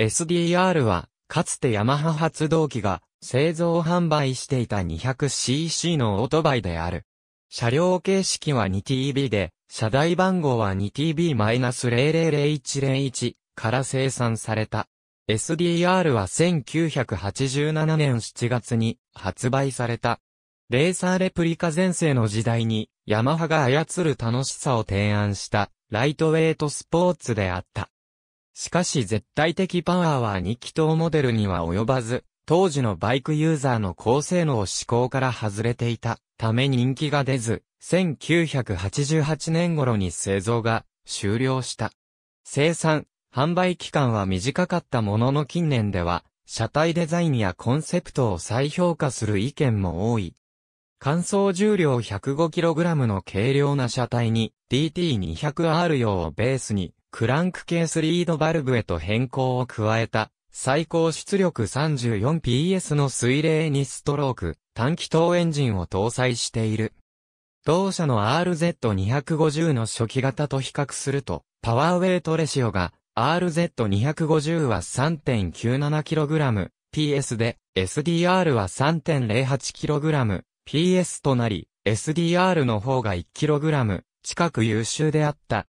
SDR は、かつてヤマハ発動機が製造販売していた 200cc のオートバイである。車両形式は 2TB で、車台番号は 2TB-000101 から生産された。SDR は1987年7月に発売された。レーサーレプリカ前世の時代に、ヤマハが操る楽しさを提案した、ライトウェイトスポーツであった。しかし絶対的パワーは2気筒モデルには及ばず、当時のバイクユーザーの高性能志向から外れていたため人気が出ず、1988年頃に製造が終了した。生産、販売期間は短かったものの近年では、車体デザインやコンセプトを再評価する意見も多い。乾燥重量 105kg の軽量な車体に DT200R 用をベースにクランクケースリードバルブへと変更を加えた、最高出力 34PS の水冷2ストローク、短気筒エンジンを搭載している。同社の RZ250 の初期型と比較すると、パワーウェイトレシオが RZ250 は 3.97kg、PS で SDR は 3.08kg、PS となり、SDR の方が 1kg 近く優秀であった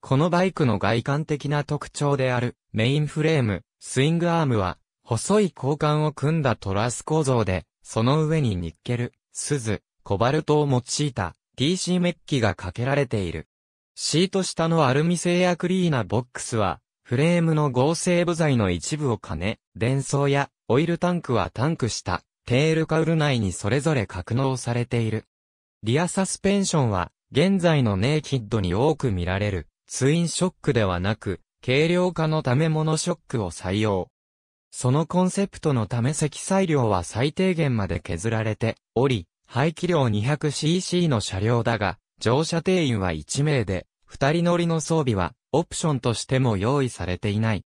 このバイクの外観的な特徴であるメインフレーム、スイングアームは、細い交換を組んだトラス構造で、その上にニッケル、スズ、コバルトを用いた TC メッキがかけられている。シート下のアルミ製やクリーナボックスは、フレームの合成部材の一部を兼ね、電装やオイルタンクはタンク下、テールカウル内にそれぞれ格納されている。リアサスペンションは、現在のネイキッドに多く見られる、ツインショックではなく、軽量化のためモノショックを採用。そのコンセプトのため積載量は最低限まで削られており、排気量 200cc の車両だが、乗車定員は1名で、2人乗りの装備はオプションとしても用意されていない。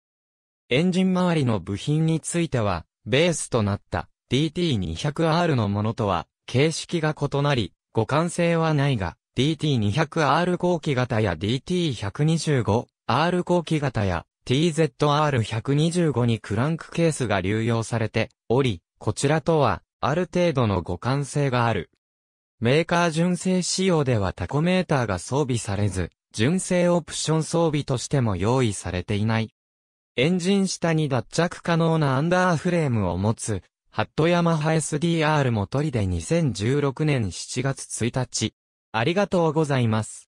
エンジン周りの部品については、ベースとなった DT200R のものとは形式が異なり、互換性はないが、DT200R 後期型や DT125R 後期型や TZR125 にクランクケースが流用されており、こちらとはある程度の互換性がある。メーカー純正仕様ではタコメーターが装備されず、純正オプション装備としても用意されていない。エンジン下に脱着可能なアンダーフレームを持つ、ハットヤマハ SDR も取りで2016年7月1日、ありがとうございます。